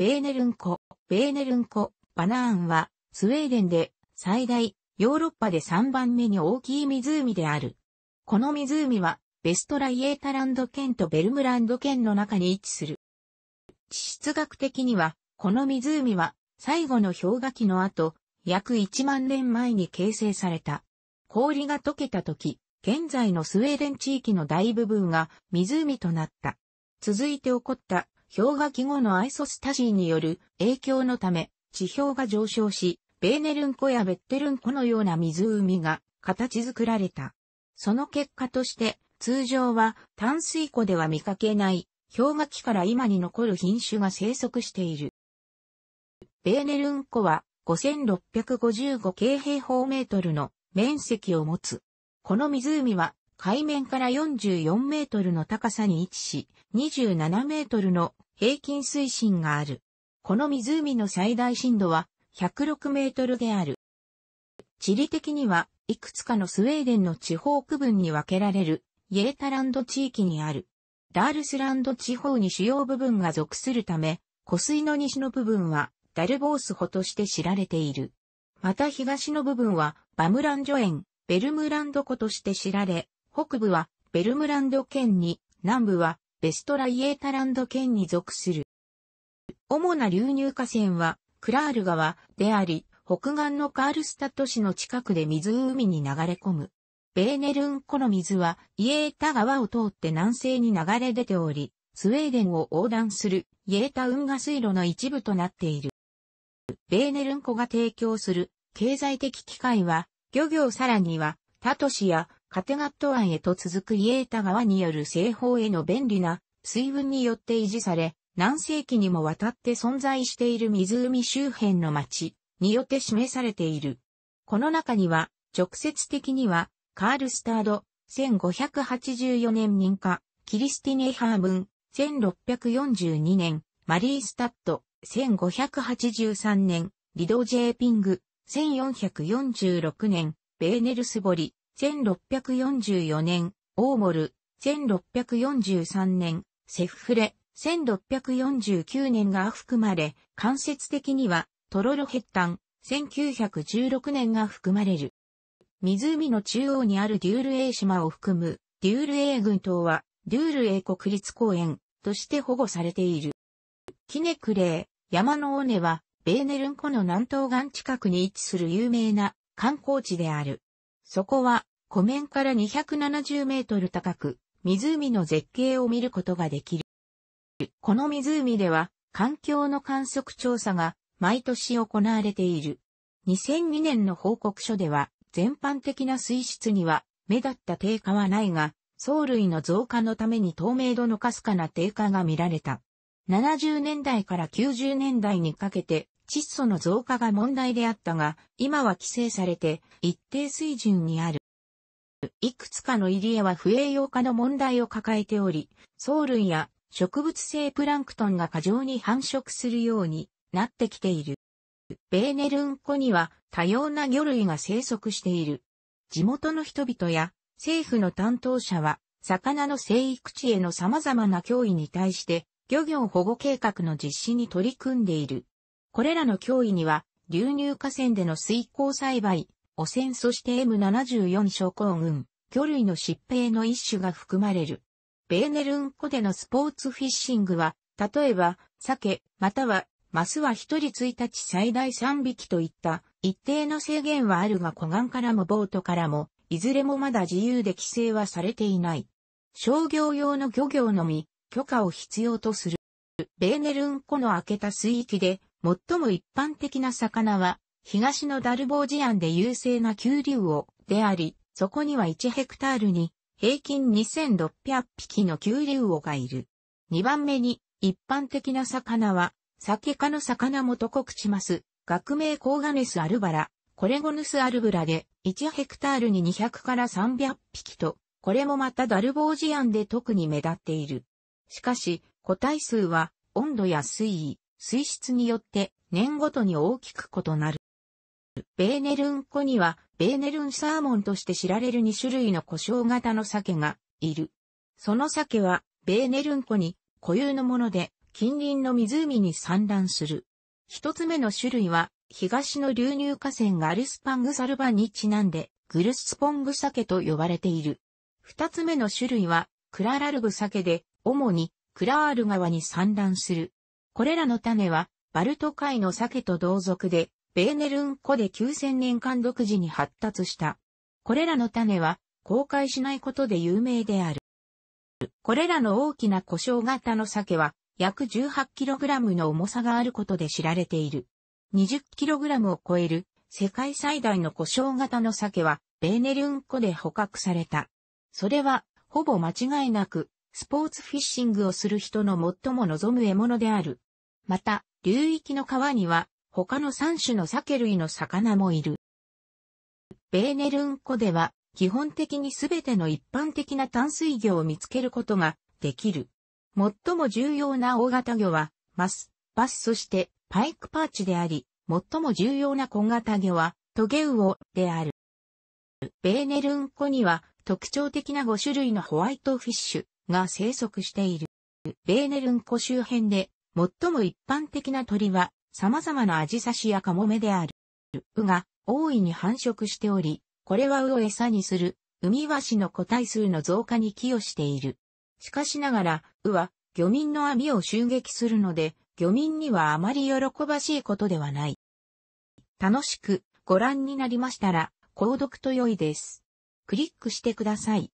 ベーネルンコ、ベーネルンコ、バナーンは、スウェーデンで、最大、ヨーロッパで3番目に大きい湖である。この湖は、ベストライエータランド県とベルムランド県の中に位置する。地質学的には、この湖は、最後の氷河期の後、約1万年前に形成された。氷が溶けた時、現在のスウェーデン地域の大部分が湖となった。続いて起こった氷河期後のアイソスタジーによる影響のため、地表が上昇し、ベーネルン湖やベッテルン湖のような湖が形作られた。その結果として、通常は淡水湖では見かけない氷河期から今に残る品種が生息している。ベーネルン湖は5655平方メートルの面積を持つ。この湖は海面から44メートルの高さに位置し、27メートルの平均水深がある。この湖の最大深度は106メートルである。地理的には、いくつかのスウェーデンの地方区分に分けられる、イエータランド地域にある。ダールスランド地方に主要部分が属するため、湖水の西の部分は、ダルボースホとして知られている。また東の部分は、バムランジョン、ベルムランド湖として知られ、北部はベルムランド県に、南部はベストライエータランド県に属する。主な流入河川は、クラール川であり、北岸のカールスタット市の近くで湖に流れ込む。ベーネルン湖の水は、イエータ川を通って南西に流れ出ており、スウェーデンを横断するイエータ運河水路の一部となっている。ベーネルン湖が提供する経済的機会は、漁業さらには、他都市やカテガット湾へと続くイエータ川による西方への便利な水運によって維持され、何世紀にもわたって存在している湖周辺の町によって示されている。この中には、直接的には、カールスタード、1584年認可、キリスティネ・ハーブン、1642年、マリー・スタッド、1583年、リド・ジェーピング、1446年、ベーネルスボリ、1644年、オーモル、1643年、セフフレ、1649年が含まれ、間接的には、トロロヘッタン、1916年が含まれる。湖の中央にあるデュールエー島を含む、デュールエー群島は、デュールエー国立公園として保護されている。キネクレー、山の尾根は、ベーネルン湖の南東岸近くに位置する有名な観光地である。そこは、湖面から270メートル高く、湖の絶景を見ることができる。この湖では、環境の観測調査が毎年行われている。2002年の報告書では、全般的な水質には目立った低下はないが、藻類の増加のために透明度のかすかな低下が見られた。70年代から90年代にかけて窒素の増加が問題であったが、今は規制されて一定水準にある。いくつかの入り江は不栄養化の問題を抱えており、藻類や植物性プランクトンが過剰に繁殖するようになってきている。ベーネルン湖には多様な魚類が生息している。地元の人々や政府の担当者は、魚の生育地への様々な脅威に対して、漁業保護計画の実施に取り組んでいる。これらの脅威には、流入河川での水耕栽培、汚染そして M74 症候群、魚類の疾病の一種が含まれる。ベーネルン湖でのスポーツフィッシングは、例えば、鮭、または、マスは1人1日最大3匹といった一定の制限はあるが湖岸からもボートからも、いずれもまだ自由で規制はされていない。商業用の漁業のみ、許可を必要とする。ベーネルン湖の開けた水域で、最も一般的な魚は、東のダルボージアンで優勢な急流王であり、そこには1ヘクタールに平均2600匹の急流王がいる。2番目に一般的な魚は、酒科の魚もとこくちます。学名コーガネスアルバラ、コレゴヌスアルブラで1ヘクタールに200から300匹と、これもまたダルボージアンで特に目立っている。しかし、個体数は温度や水位、水質によって年ごとに大きく異なる。ベーネルン湖には、ベーネルンサーモンとして知られる2種類の故障型の鮭がいる。その鮭は、ベーネルン湖に固有のもので、近隣の湖に産卵する。一つ目の種類は、東の流入河川ガルスパングサルバにちなんで、グルスポング鮭と呼ばれている。二つ目の種類は、クララルグ鮭で、主にクラール川に産卵する。これらの種は、バルト海の鮭と同族で、ベーネルン湖で9000年間独自に発達した。これらの種は公開しないことで有名である。これらの大きな故障型の鮭は約 18kg の重さがあることで知られている。20kg を超える世界最大の故障型の鮭はベーネルン湖で捕獲された。それはほぼ間違いなくスポーツフィッシングをする人の最も望む獲物である。また、流域の川には他の3種の鮭類の魚もいる。ベーネルン湖では、基本的にすべての一般的な淡水魚を見つけることができる。最も重要な大型魚は、マス、バスそしてパイクパーチであり、最も重要な小型魚は、トゲウオである。ベーネルン湖には特徴的な5種類のホワイトフィッシュが生息している。ベーネルン湖周辺で最も一般的な鳥は様々なアジサシやカモメである。ウが大いに繁殖しており、これはウを餌にする、ウミワシの個体数の増加に寄与している。しかしながら、ウは漁民の網を襲撃するので、漁民にはあまり喜ばしいことではない。楽しくご覧になりましたら、購読と良いです。クリックしてください。